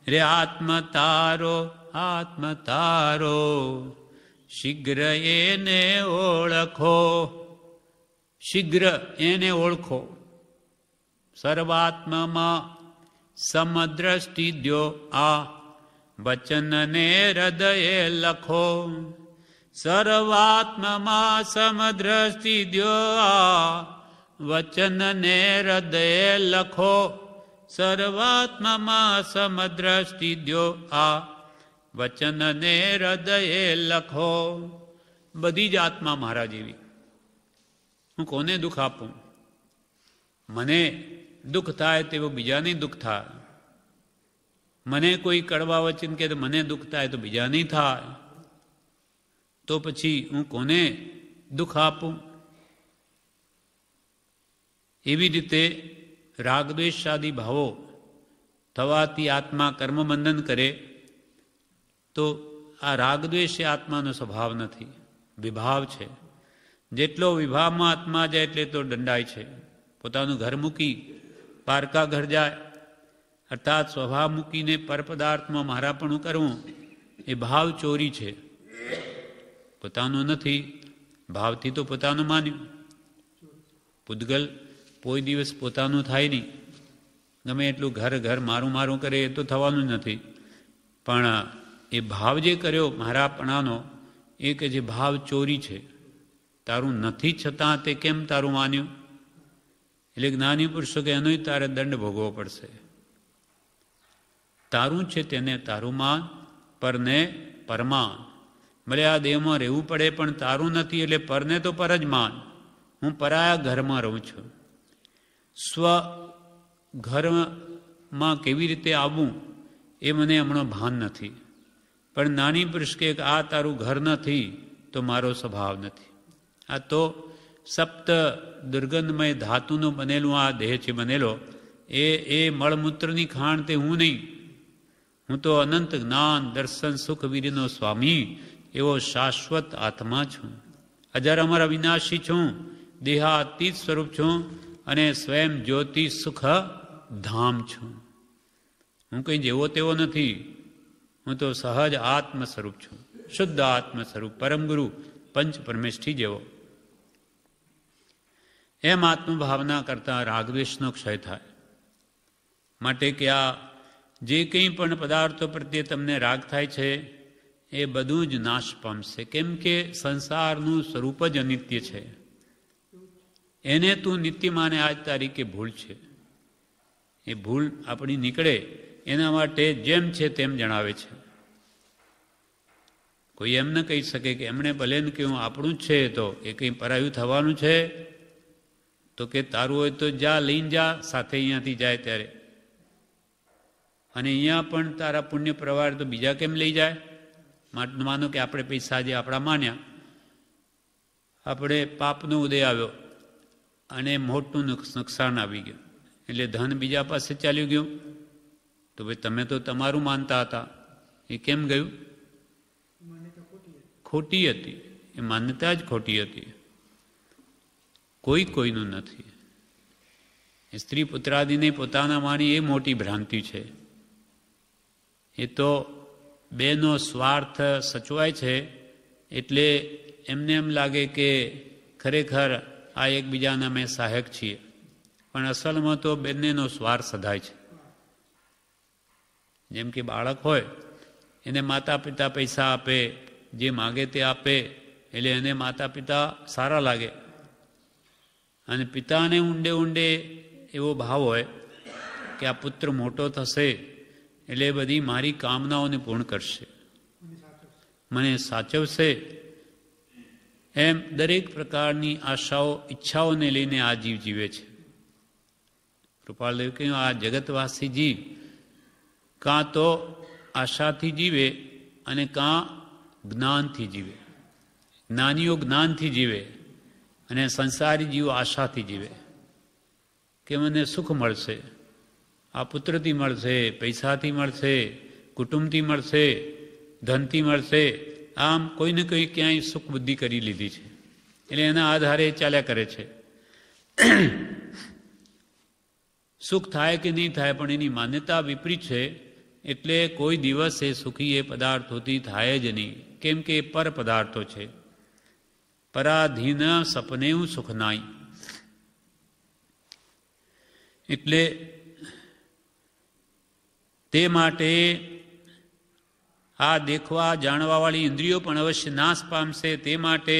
રે આત્મ તારો આત્મ તારો શીઘ્ર એને ઓળખો શીઘ્ર એને ઓળખો સર્વાત્મમાં સમદ્રષ્ટિ દ્યો આ વચનને હૃદયે લખો सर्वात्मा समृष्टि दियो वचन ने हृदय लखो सर्वात्मा समदृष्टि दियो आ वचन ने हृदय लखो बधीज आत्मा महाराज एवं हूँ कोने दुख आप मने दुख थाय बीजा नहीं दुख था मने कोई कड़वा वचन के तो दुख थाय तो बीजा नहीं था તો પછી હું કોને દુઃખ આપું એવી રીતે રાગદ્વેષાદી ભાવો થવાથી આત્મા કર્મબંધન કરે તો આ રાગદ્વેષ એ આત્માનો સ્વભાવ નથી વિભાવ છે જેટલો વિભાવમાં આત્મા જાય એટલે તો દંડાય છે પોતાનું ઘર મૂકી પારકા ઘર જાય અર્થાત સ્વભાવ મૂકીને પરપદાર્થમાં પદાર્થમાં મારાપણું કરવું એ ભાવ ચોરી છે પોતાનું નથી ભાવથી તો પોતાનું માન્યું પૂદગલ કોઈ દિવસ પોતાનું થાય નહીં ગમે એટલું ઘર ઘર મારું મારું કરે એ તો થવાનું નથી પણ એ ભાવ જે કર્યો મારાપણાનો એ કે જે ભાવ ચોરી છે તારું નથી છતાં તે કેમ તારું માન્યું એટલે જ્ઞાની પુરુષો કે એનો તારે દંડ ભોગવો પડશે તારું છે તેને તારું માન પરને પરમાન ભલે આ દેહમાં રહેવું પડે પણ તારું નથી એટલે પરને તો પર જ માન હું પરાયા ઘરમાં રહું છું સ્વ ઘરમાં કેવી રીતે આવવું એ મને હમણાં ભાન નથી પણ નાની પુરુષ કે આ તારું ઘર નથી તો મારો સ્વભાવ નથી આ તો સપ્ત દુર્ગંધમય ધાતુનું બનેલું આ દેહ છે બનેલો એ એ મળમૂત્રની ખાણ તે હું નહીં હું તો અનંત જ્ઞાન દર્શન સુખ વીરનો સ્વામી એવો શાશ્વત આત્મા છું અજર અમર અવિનાશી છું દેહાતીત સ્વરૂપ છું અને સ્વયં જ્યોતિ સુખ ધામ છું હું કંઈ જેવો તેવો નથી હું તો સહજ આત્મ સ્વરૂપ છું શુદ્ધ આત્મ સ્વરૂપ પરમ ગુરુ પંચ પરમેષ્ઠી જેવો એમ આત્મભાવના કરતાં રાગવેશનો ક્ષય થાય માટે કે આ જે કંઈ પણ પદાર્થો પ્રત્યે તમને રાગ થાય છે એ બધું જ નાશ પામશે કેમ કે સંસારનું સ્વરૂપ જ અનિત્ય છે એને તું નિત્ય માને આજ તારીખે ભૂલ છે એ ભૂલ આપણી નીકળે એના માટે જેમ છે તેમ જણાવે છે કોઈ એમ ન કહી શકે કે એમણે ભલે ને કહ્યું આપણું જ છે તો એ કંઈ પરાયું થવાનું છે તો કે તારું હોય તો જા લઈને જા સાથે અહીંયાથી જાય ત્યારે અને અહીંયા પણ તારા પુણ્ય પ્રવાહ તો બીજા કેમ લઈ જાય માનો કે આપણે પૈસા જે આપણા માન્યા આપણે પાપનો ઉદય આવ્યો અને મોટું નુકસાન આવી ગયું એટલે ધન બીજા પાસે ચાલ્યું ગયું તો ભાઈ તમે તો તમારું માનતા હતા એ કેમ ગયું ખોટી હતી એ માન્યતા જ ખોટી હતી કોઈ કોઈનું નથી સ્ત્રી પુત્રાદિને પોતાના માની એ મોટી ભ્રાંતિ છે એ તો બેનો સ્વાર્થ સચવાય છે એટલે એમને એમ લાગે કે ખરેખર આ એકબીજાના અમે સહાયક છીએ પણ અસલમાં તો બંનેનો સ્વાર્થ સધાય છે જેમ કે બાળક હોય એને માતા પિતા પૈસા આપે જે માગે તે આપે એટલે એને માતા પિતા સારા લાગે અને પિતાને ઊંડે ઊંડે એવો ભાવ હોય કે આ પુત્ર મોટો થશે એટલે એ બધી મારી કામનાઓને પૂર્ણ કરશે મને સાચવશે એમ દરેક પ્રકારની આશાઓ ઈચ્છાઓને લઈને આ જીવ જીવે છે કૃપાળદેવ કહ્યું આ જગતવાસી જીવ કાં તો આશાથી જીવે અને કાં જ્ઞાનથી જીવે જ્ઞાનીઓ જ્ઞાનથી જીવે અને સંસારી જીવ આશાથી જીવે કે મને સુખ મળશે આ પુત્રથી મળશે પૈસાથી મળશે કુટુંબથી મળશે ધનથી મળશે આમ કોઈને કોઈ ક્યાંય સુખ બુદ્ધિ કરી લીધી છે એટલે એના આધારે ચાલ્યા કરે છે સુખ થાય કે નહીં થાય પણ એની માન્યતા વિપરીત છે એટલે કોઈ દિવસ એ સુખી એ પદાર્થોથી થાય જ નહીં કેમ કે એ પર પદાર્થો છે પરાધીન સપનેવું સુખ નાય એટલે તે માટે આ દેખવા જાણવાવાળી ઇન્દ્રિયો પણ અવશ્ય નાશ પામશે તે માટે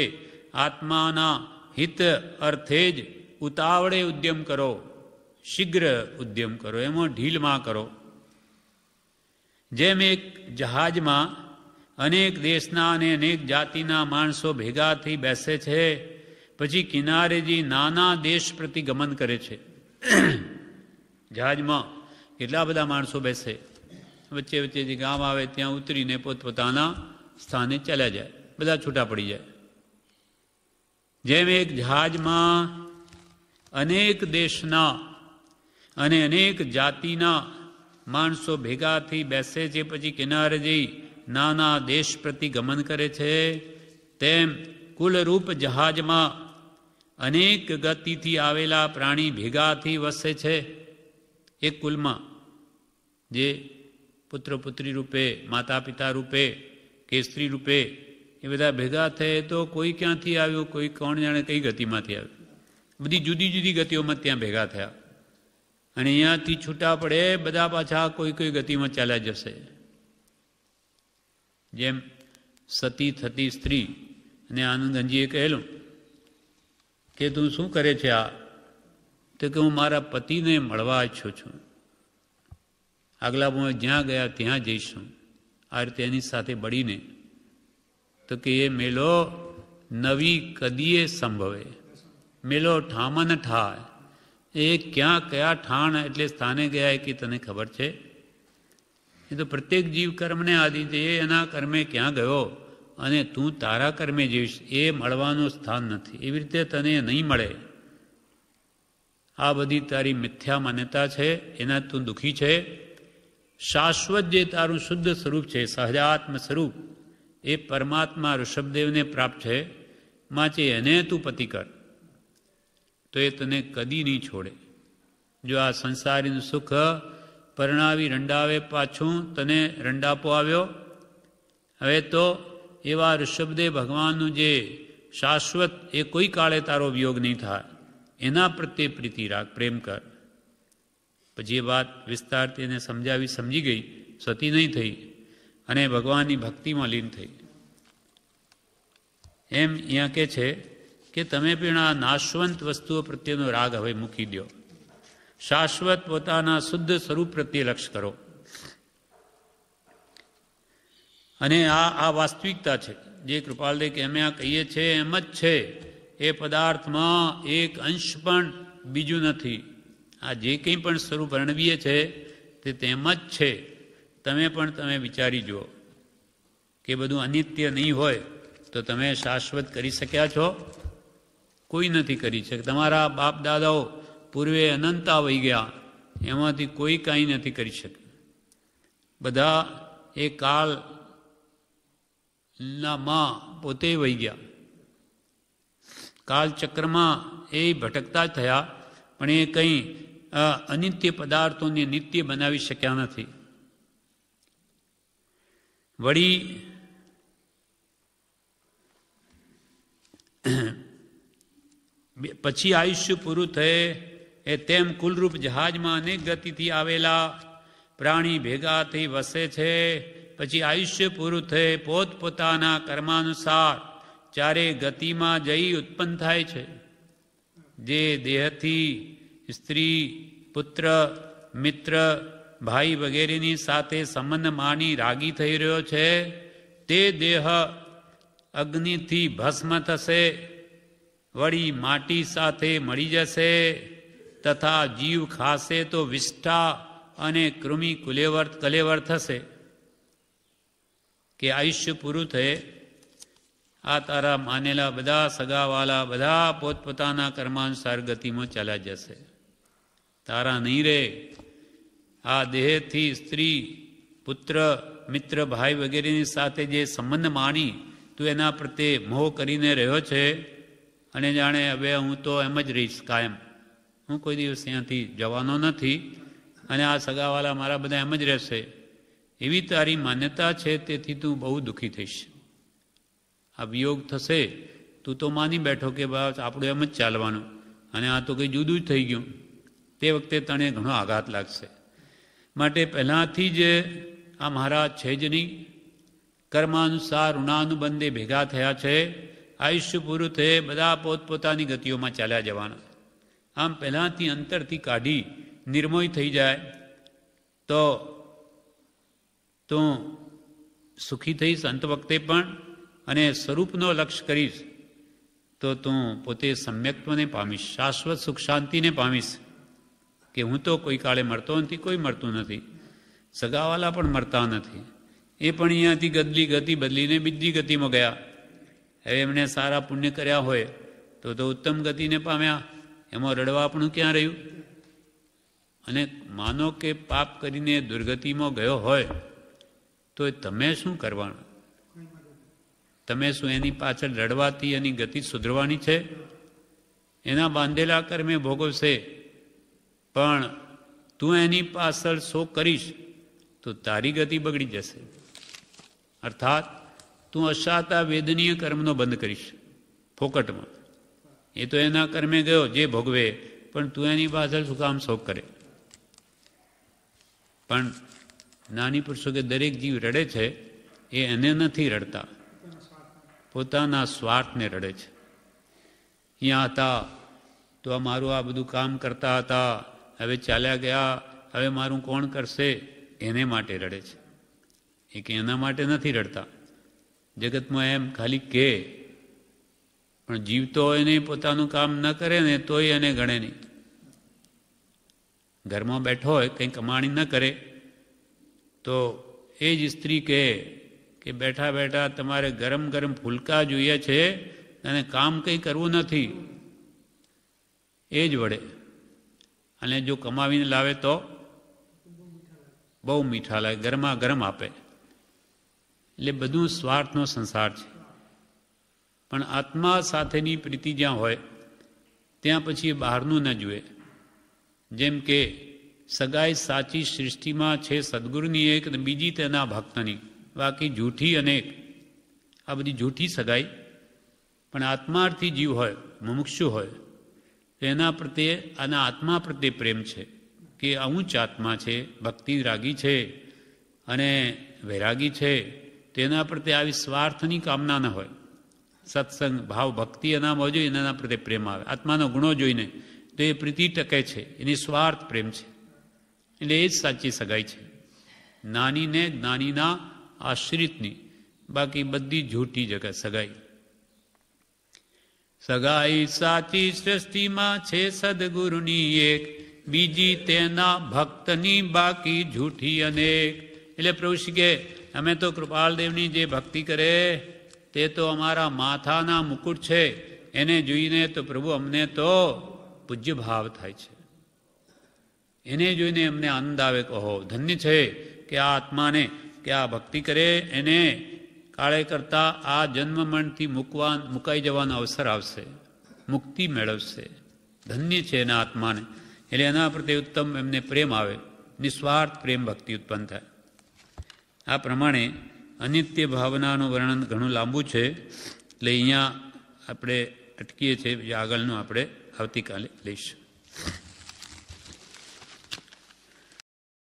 આત્માના હિત અર્થે જ ઉતાવળે ઉદ્યમ કરો શીઘ્ર ઉદ્યમ કરો એમાં ઢીલમાં કરો જેમ એક જહાજમાં અનેક દેશના અને અનેક જાતિના માણસો ભેગાથી બેસે છે પછી કિનારેજી નાના દેશ પ્રતિ ગમન કરે છે જહાજમાં કેટલા બધા માણસો બેસે વચ્ચે વચ્ચે જે ગામ આવે ત્યાં ઉતરીને પોતપોતાના સ્થાને ચાલ્યા જાય બધા છૂટા પડી જાય જેમ એક જહાજમાં અનેક દેશના અને અનેક જાતિના માણસો ભેગાથી બેસે છે પછી કિનારે જઈ નાના દેશ પ્રતિ ગમન કરે છે તેમ કુલરૂપ જહાજમાં અનેક ગતિથી આવેલા પ્રાણી ભેગાથી વસે છે એક કુલમાં જે પુત્ર પુત્રી રૂપે માતા પિતા રૂપે કે સ્ત્રી રૂપે એ બધા ભેગા થયે તો કોઈ ક્યાંથી આવ્યું કોઈ કોણ જાણે કઈ ગતિમાંથી આવ્યું બધી જુદી જુદી ગતિઓમાં ત્યાં ભેગા થયા અને અહીંયાથી છૂટા પડે બધા પાછા કોઈ કોઈ ગતિમાં ચાલ્યા જશે જેમ સતી થતી સ્ત્રી અને આનંદનજીએ કહેલું કે તું શું કરે છે આ તો કે હું મારા પતિને મળવા ઈચ્છું છું આગલા આગલામાં જ્યાં ગયા ત્યાં જઈશું આ રીતે એની સાથે બળીને તો કે એ મેલો નવી કદીએ સંભવે મેલો ઠામન ઠાય એ ક્યાં કયા ઠાણ એટલે સ્થાને ગયા કે તને ખબર છે એ તો પ્રત્યેક જીવ કર્મને આધીન છે એ એના કર્મે ક્યાં ગયો અને તું તારા કર્મે જઈશ એ મળવાનું સ્થાન નથી એવી રીતે તને નહીં મળે આ બધી તારી મિથ્યા માન્યતા છે એના તું દુઃખી છે શાશ્વત જે તારું શુદ્ધ સ્વરૂપ છે સહજાત્મ સ્વરૂપ એ પરમાત્મા ઋષભદેવને પ્રાપ્ત છે માચે એને તું પતિ કર તો એ તને કદી નહીં છોડે જો આ સંસારીનું સુખ પરણાવી રંડાવે પાછું તને રંડાપો આવ્યો હવે તો એવા ઋષભદેવ ભગવાનનું જે શાશ્વત એ કોઈ કાળે તારો વિયોગ નહીં થાય એના પ્રત્યે પ્રીતિ રાખ પ્રેમ કર પછી એ વાત વિસ્તારથી એને સમજાવી સમજી ગઈ સતી નહીં થઈ અને ભગવાનની ભક્તિમાં લીન થઈ એમ અહીંયા કે છે કે તમે પણ આ નાશવંત વસ્તુઓ પ્રત્યેનો રાગ હવે મૂકી દો શાશ્વત પોતાના શુદ્ધ સ્વરૂપ પ્રત્યે લક્ષ કરો અને આ આ વાસ્તવિકતા છે જે કૃપાલદે કે અમે આ કહીએ છીએ એમ જ છે એ પદાર્થમાં એક અંશ પણ બીજું નથી આ જે કંઈ પણ સ્વરૂપ રણવીએ છે તે તેમ જ છે તમે પણ તમે વિચારી જુઓ કે બધું અનિત્ય નહીં હોય તો તમે શાશ્વત કરી શક્યા છો કોઈ નથી કરી શકે તમારા બાપ દાદાઓ પૂર્વે અનંતા વહી ગયા એમાંથી કોઈ કાંઈ નથી કરી શક્યું બધા એ કાળ ના માં પોતે વહી ગયા કાળચક્રમાં એ ભટકતા થયા પણ એ કંઈ આ અનિત્ય પદાર્થોને નિત્ય બનાવી શક્યા નથી વળી પછી આયુષ્ય પૂરું થયે એ તેમ કુલરૂપ જહાજમાં અનેક ગતિથી આવેલા પ્રાણી ભેગાથી વસે છે પછી આયુષ્ય પૂરું થયે પોતપોતાના કર્માનુસાર ચારે ગતિમાં જઈ ઉત્પન્ન થાય છે જે દેહથી સ્ત્રી પુત્ર મિત્ર ભાઈ વગેરેની સાથે સંબંધ માની રાગી થઈ રહ્યો છે તે દેહ અગ્નિથી ભસ્મ થશે વળી માટી સાથે મળી જશે તથા જીવ ખાશે તો વિષ્ઠા અને કૃમિ કુલેવર કલેવર થશે કે આયુષ્ય પૂરું થયે આ તારા માનેલા બધા સગાવાલા બધા પોતપોતાના કર્માનુસાર ગતિમાં ચાલ્યા જશે તારા નહીં રહે આ દેહથી સ્ત્રી પુત્ર મિત્ર ભાઈ વગેરેની સાથે જે સંબંધ માણી તું એના પ્રત્યે મોહ કરીને રહ્યો છે અને જાણે હવે હું તો એમ જ રહીશ કાયમ હું કોઈ દિવસ ત્યાંથી જવાનો નથી અને આ સગાવાલા મારા બધા એમ જ રહેશે એવી તારી માન્યતા છે તેથી તું બહુ દુઃખી થઈશ આ વિયોગ થશે તું તો માની બેઠો કે બસ આપણું એમ જ ચાલવાનું અને આ તો કંઈ જુદું જ થઈ ગયું તે વખતે તને ઘણો આઘાત લાગશે માટે પહેલાંથી જ આ મારા છે જ નહીં કર્માનુસાર ઋણાનુબંધે ભેગા થયા છે આયુષ્ય પૂરું થયે બધા પોતપોતાની ગતિઓમાં ચાલ્યા જવાના આમ પહેલાંથી અંતરથી કાઢી નિર્મોય થઈ જાય તો તું સુખી થઈશ અંત વખતે પણ અને સ્વરૂપનો લક્ષ્ય કરીશ તો તું પોતે સમ્યક્ત્વને પામીશ શાશ્વત સુખ શાંતિને પામીશ કે હું તો કોઈ કાળે મરતો નથી કોઈ મરતું નથી સગાવાલા પણ મરતા નથી એ પણ અહીંયાથી ગદલી ગતિ બદલીને બીજી ગતિમાં ગયા હવે એમણે સારા પુણ્ય કર્યા હોય તો તો ઉત્તમ ગતિને પામ્યા એમાં રડવા પણ ક્યાં રહ્યું અને માનો કે પાપ કરીને દુર્ગતિમાં ગયો હોય તો તમે શું કરવાના તમે શું એની પાછળ રડવાથી એની ગતિ સુધરવાની છે એના બાંધેલા કર્મે ભોગવશે પણ તું એની પાછળ શો કરીશ તો તારી ગતિ બગડી જશે અર્થાત તું અશાતા વેદનીય કર્મનો બંધ કરીશ ફોકટમાં એ તો એના કર્મે ગયો જે ભોગવે પણ તું એની પાછળ શું કામ શોખ કરે પણ નાની પુરુષો કે દરેક જીવ રડે છે એ એને નથી રડતા પોતાના સ્વાર્થને રડે છે અહીંયા હતા તો આ મારું આ બધું કામ કરતા હતા હવે ચાલ્યા ગયા હવે મારું કોણ કરશે એને માટે રડે છે એ કે એના માટે નથી રડતા જગતમાં એમ ખાલી કે પણ જીવતો હોય નહીં પોતાનું કામ ન કરે ને તોય એને ગણે નહીં ઘરમાં બેઠો હોય કંઈ કમાણી ન કરે તો એ જ સ્ત્રી કહે કે બેઠા બેઠા તમારે ગરમ ગરમ ફૂલકા જોઈએ છે અને કામ કંઈ કરવું નથી એ જ વડે અને જો કમાવીને લાવે તો બહુ મીઠા લાગે ગરમા ગરમ આપે એટલે બધું સ્વાર્થનો સંસાર છે પણ આત્મા સાથેની પ્રીતિ જ્યાં હોય ત્યાં પછી બહારનું ન જુએ જેમ કે સગાઈ સાચી સૃષ્ટિમાં છે સદગુરુની એક અને બીજી તેના ભક્તની બાકી જૂઠી અનેક આ બધી જૂઠી સગાઈ પણ આત્માર્થી જીવ હોય મુમુક્ષુ હોય એના પ્રત્યે આના આત્મા પ્રત્યે પ્રેમ છે કે આ આત્મા છે ભક્તિ રાગી છે અને વૈરાગી છે તેના પ્રત્યે આવી સ્વાર્થની કામના ન હોય સત્સંગ ભાવ ભક્તિ એનામાં જોઈએ એના પ્રત્યે પ્રેમ આવે આત્માનો ગુણો જોઈને તો એ પ્રીતિ ટકે છે એની સ્વાર્થ પ્રેમ છે એટલે એ જ સાચી સગાઈ છે નાનીને જ્ઞાનીના આશ્રિતની બાકી બધી જૂઠી જગત સગાઈ સગાઈ સાચી સૃષ્ટિમાં છે સદગુરુની એક બીજી તેના ભક્તની બાકી જૂઠી અનેક એટલે પ્રભુ કે અમે તો કૃપાલદેવની જે ભક્તિ કરે તે તો અમારા માથાના મુકુટ છે એને જોઈને તો પ્રભુ અમને તો પૂજ્ય ભાવ થાય છે એને જોઈને અમને આનંદ આવે કહો ધન્ય છે કે આ આત્માને કે આ ભક્તિ કરે એને કાળે કરતાં આ જન્મમણથી મૂકવા મુકાઈ જવાનો અવસર આવશે મુક્તિ મેળવશે ધન્ય છે એના આત્માને એટલે એના પ્રત્યે ઉત્તમ એમને પ્રેમ આવે નિસ્વાર્થ પ્રેમ ભક્તિ ઉત્પન્ન થાય આ પ્રમાણે અનિત્ય ભાવનાનું વર્ણન ઘણું લાંબુ છે એટલે અહીંયા આપણે અટકીએ છીએ આગળનું આપણે આવતીકાલે લઈશું